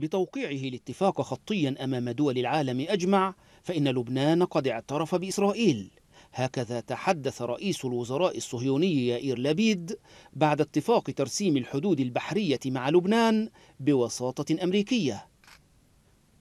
بتوقيعه الاتفاق خطيا أمام دول العالم أجمع فإن لبنان قد اعترف بإسرائيل هكذا تحدث رئيس الوزراء الصهيوني يائير لبيد بعد اتفاق ترسيم الحدود البحرية مع لبنان بوساطة أمريكية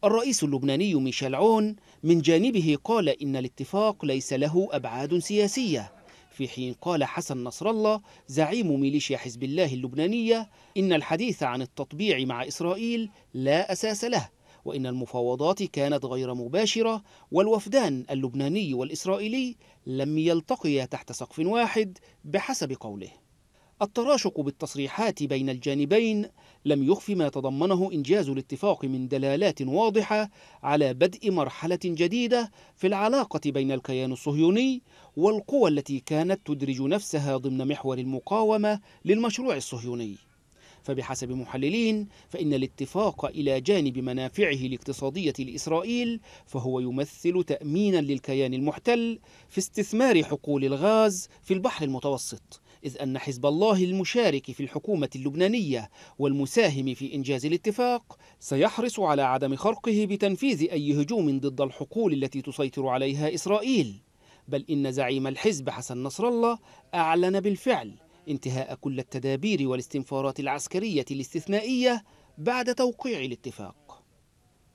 الرئيس اللبناني ميشيل عون من جانبه قال إن الاتفاق ليس له أبعاد سياسية في حين قال حسن نصر الله زعيم ميليشيا حزب الله اللبنانية إن الحديث عن التطبيع مع إسرائيل لا أساس له وإن المفاوضات كانت غير مباشرة والوفدان اللبناني والإسرائيلي لم يلتقيا تحت سقف واحد بحسب قوله التراشق بالتصريحات بين الجانبين لم يخف ما تضمنه إنجاز الاتفاق من دلالات واضحة على بدء مرحلة جديدة في العلاقة بين الكيان الصهيوني والقوى التي كانت تدرج نفسها ضمن محور المقاومة للمشروع الصهيوني فبحسب محللين فإن الاتفاق إلى جانب منافعه الاقتصادية لإسرائيل فهو يمثل تأمينا للكيان المحتل في استثمار حقول الغاز في البحر المتوسط إذ أن حزب الله المشارك في الحكومة اللبنانية والمساهم في إنجاز الاتفاق سيحرص على عدم خرقه بتنفيذ أي هجوم ضد الحقول التي تسيطر عليها إسرائيل بل إن زعيم الحزب حسن نصر الله أعلن بالفعل انتهاء كل التدابير والاستنفارات العسكرية الاستثنائية بعد توقيع الاتفاق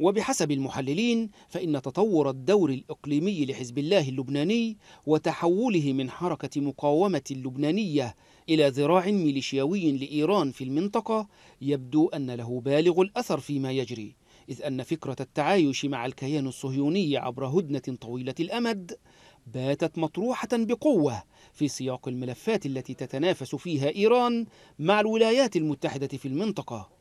وبحسب المحللين فإن تطور الدور الإقليمي لحزب الله اللبناني وتحوله من حركة مقاومة لبنانية إلى ذراع ميليشياوي لإيران في المنطقة يبدو أن له بالغ الأثر فيما يجري إذ أن فكرة التعايش مع الكيان الصهيوني عبر هدنة طويلة الأمد باتت مطروحة بقوة في سياق الملفات التي تتنافس فيها إيران مع الولايات المتحدة في المنطقة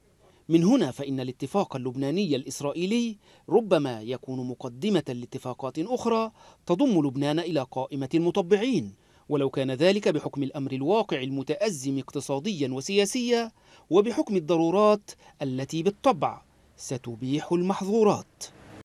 من هنا فإن الاتفاق اللبناني الإسرائيلي ربما يكون مقدمة لاتفاقات أخرى تضم لبنان إلى قائمة المطبعين ولو كان ذلك بحكم الأمر الواقع المتأزم اقتصاديا وسياسيا وبحكم الضرورات التي بالطبع ستبيح المحظورات